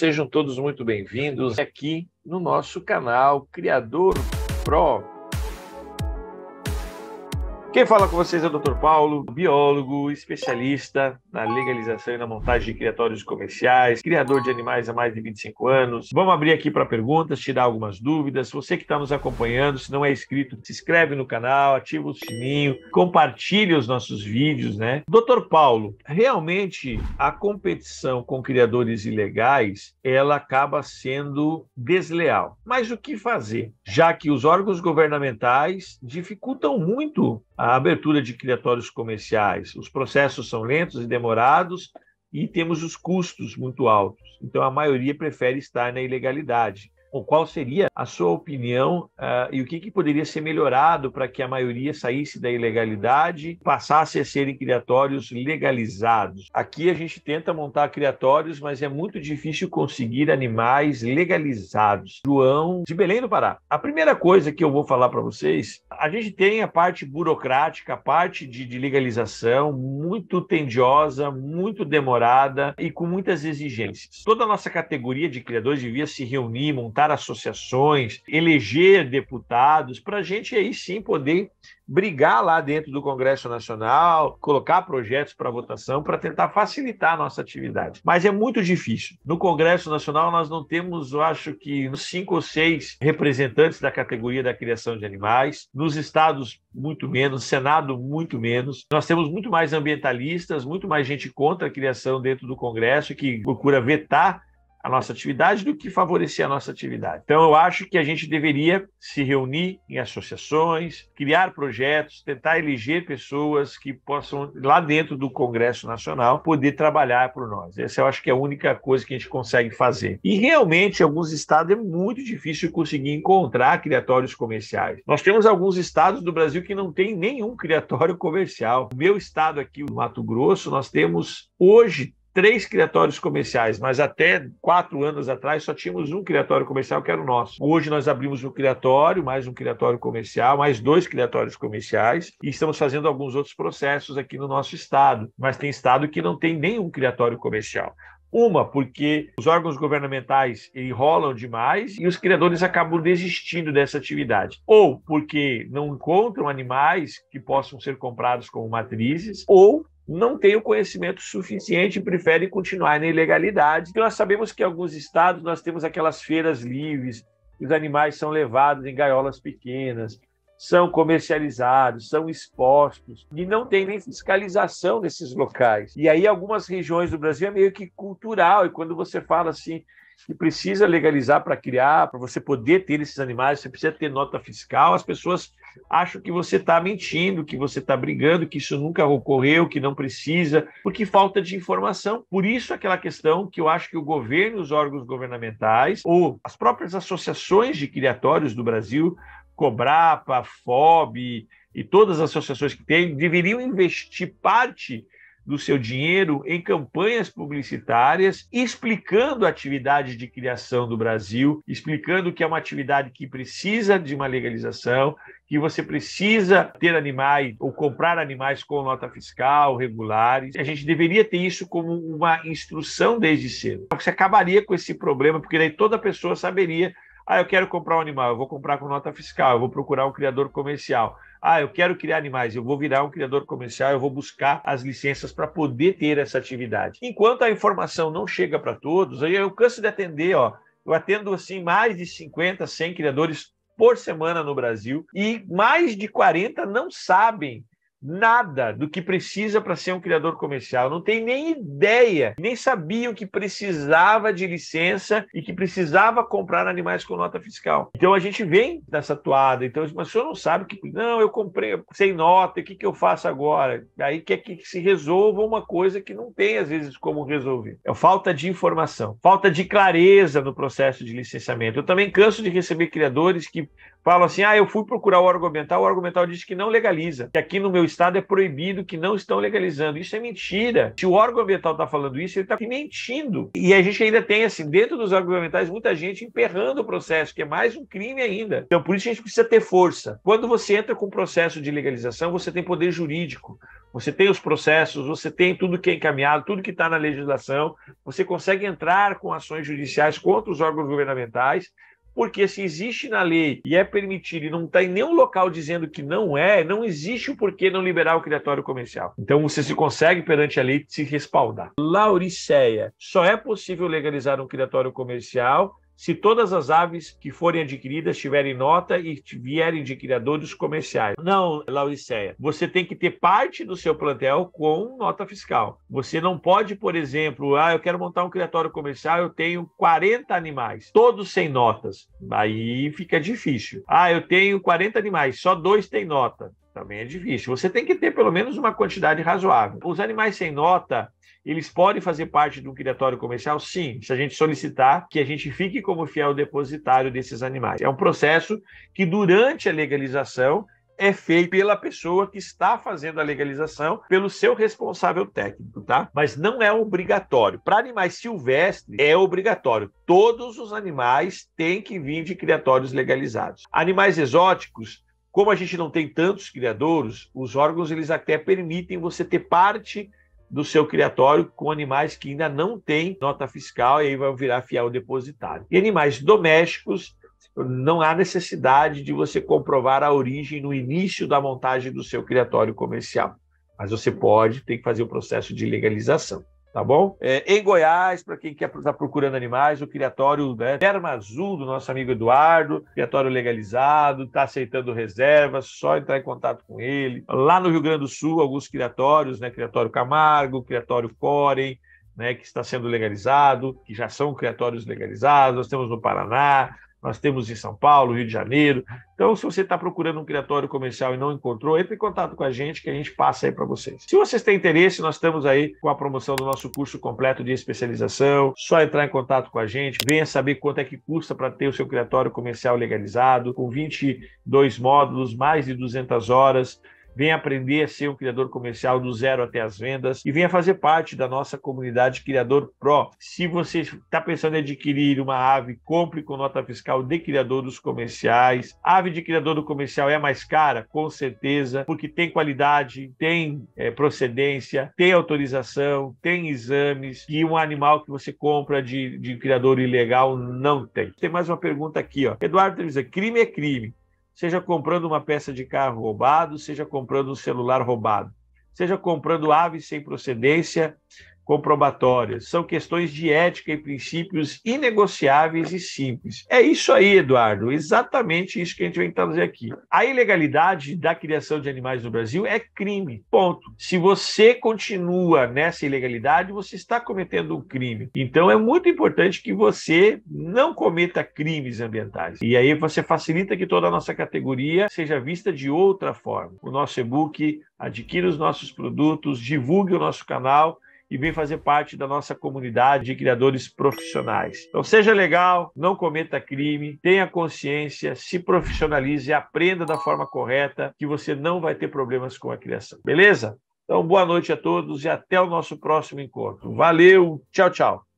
Sejam todos muito bem-vindos aqui no nosso canal Criador Pro. Quem fala com vocês é o Dr. Paulo, biólogo, especialista na legalização e na montagem de criatórios comerciais, criador de animais há mais de 25 anos. Vamos abrir aqui para perguntas, tirar algumas dúvidas. Você que está nos acompanhando, se não é inscrito, se inscreve no canal, ativa o sininho, compartilhe os nossos vídeos, né? Dr. Paulo, realmente a competição com criadores ilegais, ela acaba sendo desleal. Mas o que fazer? Já que os órgãos governamentais dificultam muito a abertura de criatórios comerciais. Os processos são lentos e demorados e temos os custos muito altos. Então, a maioria prefere estar na ilegalidade qual seria a sua opinião uh, e o que, que poderia ser melhorado para que a maioria saísse da ilegalidade, passasse a serem criatórios legalizados. Aqui a gente tenta montar criatórios, mas é muito difícil conseguir animais legalizados. João de Belém do Pará. A primeira coisa que eu vou falar para vocês, a gente tem a parte burocrática, a parte de, de legalização muito tendiosa, muito demorada e com muitas exigências. Toda a nossa categoria de criadores devia se reunir, montar montar associações, eleger deputados, para a gente aí sim poder brigar lá dentro do Congresso Nacional, colocar projetos para votação para tentar facilitar a nossa atividade. Mas é muito difícil. No Congresso Nacional, nós não temos, eu acho que, cinco ou seis representantes da categoria da criação de animais. Nos estados, muito menos. Senado, muito menos. Nós temos muito mais ambientalistas, muito mais gente contra a criação dentro do Congresso, que procura vetar a nossa atividade do que favorecer a nossa atividade. Então, eu acho que a gente deveria se reunir em associações, criar projetos, tentar eleger pessoas que possam, lá dentro do Congresso Nacional, poder trabalhar por nós. Essa eu acho que é a única coisa que a gente consegue fazer. E realmente, em alguns estados é muito difícil conseguir encontrar criatórios comerciais. Nós temos alguns estados do Brasil que não tem nenhum criatório comercial. O meu estado aqui, o Mato Grosso, nós temos hoje três criatórios comerciais, mas até quatro anos atrás só tínhamos um criatório comercial que era o nosso. Hoje nós abrimos um criatório, mais um criatório comercial, mais dois criatórios comerciais e estamos fazendo alguns outros processos aqui no nosso estado, mas tem estado que não tem nenhum criatório comercial. Uma, porque os órgãos governamentais enrolam demais e os criadores acabam desistindo dessa atividade. Ou porque não encontram animais que possam ser comprados como matrizes, ou não têm o conhecimento suficiente e preferem continuar na ilegalidade. E então, nós sabemos que em alguns estados nós temos aquelas feiras livres, os animais são levados em gaiolas pequenas são comercializados, são expostos e não tem nem fiscalização nesses locais. E aí algumas regiões do Brasil é meio que cultural e quando você fala assim que precisa legalizar para criar, para você poder ter esses animais, você precisa ter nota fiscal. As pessoas acham que você está mentindo, que você está brigando, que isso nunca ocorreu, que não precisa, porque falta de informação. Por isso, aquela questão que eu acho que o governo, os órgãos governamentais ou as próprias associações de criatórios do Brasil Cobrapa, FOB e todas as associações que têm, deveriam investir parte do seu dinheiro em campanhas publicitárias, explicando a atividade de criação do Brasil, explicando que é uma atividade que precisa de uma legalização, que você precisa ter animais ou comprar animais com nota fiscal regulares. A gente deveria ter isso como uma instrução desde cedo. Você acabaria com esse problema, porque daí toda pessoa saberia ah, eu quero comprar um animal, eu vou comprar com nota fiscal, eu vou procurar um criador comercial. Ah, eu quero criar animais, eu vou virar um criador comercial, eu vou buscar as licenças para poder ter essa atividade. Enquanto a informação não chega para todos, aí eu canso de atender, ó. Eu atendo assim mais de 50, 100 criadores por semana no Brasil e mais de 40 não sabem nada do que precisa para ser um criador comercial, não tem nem ideia, nem sabiam que precisava de licença e que precisava comprar animais com nota fiscal. Então a gente vem dessa toada, então mas o senhor não sabe que não, eu comprei sem nota, o que, que eu faço agora? Aí quer é que se resolva uma coisa que não tem às vezes como resolver. É falta de informação, falta de clareza no processo de licenciamento. Eu também canso de receber criadores que falam assim: ah, eu fui procurar o argumental, o argumental disse que não legaliza, que aqui no meu estado é proibido, que não estão legalizando. Isso é mentira. Se o órgão ambiental está falando isso, ele está mentindo. E a gente ainda tem, assim, dentro dos órgãos ambientais, muita gente emperrando o processo, que é mais um crime ainda. Então, por isso a gente precisa ter força. Quando você entra com o processo de legalização, você tem poder jurídico. Você tem os processos, você tem tudo que é encaminhado, tudo que está na legislação, você consegue entrar com ações judiciais contra os órgãos governamentais porque se existe na lei e é permitido e não está em nenhum local dizendo que não é, não existe o porquê não liberar o criatório comercial. Então você se consegue perante a lei se respaldar. Lauriceia, só é possível legalizar um criatório comercial se todas as aves que forem adquiridas tiverem nota e vierem de criadores comerciais. Não, Lauriceia, você tem que ter parte do seu plantel com nota fiscal. Você não pode, por exemplo, ah, eu quero montar um criatório comercial, eu tenho 40 animais, todos sem notas. Aí fica difícil. Ah, eu tenho 40 animais, só dois têm nota. Também é difícil. Você tem que ter pelo menos uma quantidade razoável. Os animais sem nota, eles podem fazer parte de um criatório comercial? Sim, se a gente solicitar que a gente fique como fiel depositário desses animais. É um processo que, durante a legalização, é feito pela pessoa que está fazendo a legalização, pelo seu responsável técnico, tá? Mas não é obrigatório. Para animais silvestres, é obrigatório. Todos os animais têm que vir de criatórios legalizados. Animais exóticos, como a gente não tem tantos criadouros, os órgãos eles até permitem você ter parte do seu criatório com animais que ainda não têm nota fiscal e aí vai virar fiel depositário. E animais domésticos, não há necessidade de você comprovar a origem no início da montagem do seu criatório comercial, mas você pode ter que fazer o processo de legalização tá bom? É, em Goiás, para quem quer estar tá procurando animais, o criatório né, Terma Azul do nosso amigo Eduardo, criatório legalizado, está aceitando reservas, só entrar em contato com ele. Lá no Rio Grande do Sul, alguns criatórios, né, criatório Camargo, criatório Corem, né, que está sendo legalizado, que já são criatórios legalizados, nós temos no Paraná, nós temos em São Paulo, Rio de Janeiro. Então, se você está procurando um criatório comercial e não encontrou, entre em contato com a gente que a gente passa aí para vocês. Se vocês têm interesse, nós estamos aí com a promoção do nosso curso completo de especialização. Só entrar em contato com a gente, venha saber quanto é que custa para ter o seu criatório comercial legalizado, com 22 módulos, mais de 200 horas venha aprender a ser um criador comercial do zero até as vendas e venha fazer parte da nossa comunidade Criador Pro. Se você está pensando em adquirir uma ave, compre com nota fiscal de criador dos comerciais. A ave de criador do comercial é mais cara, com certeza, porque tem qualidade, tem é, procedência, tem autorização, tem exames e um animal que você compra de, de criador ilegal não tem. Tem mais uma pergunta aqui, ó. Eduardo diz: crime é crime seja comprando uma peça de carro roubado, seja comprando um celular roubado, seja comprando aves sem procedência, comprobatórias. São questões de ética e princípios inegociáveis e simples. É isso aí, Eduardo, exatamente isso que a gente vem trazer aqui. A ilegalidade da criação de animais no Brasil é crime, ponto. Se você continua nessa ilegalidade, você está cometendo um crime. Então é muito importante que você não cometa crimes ambientais. E aí você facilita que toda a nossa categoria seja vista de outra forma. O nosso e-book, adquira os nossos produtos, divulgue o nosso canal e vem fazer parte da nossa comunidade de criadores profissionais. Então seja legal, não cometa crime, tenha consciência, se profissionalize, aprenda da forma correta que você não vai ter problemas com a criação. Beleza? Então boa noite a todos e até o nosso próximo encontro. Valeu, tchau, tchau.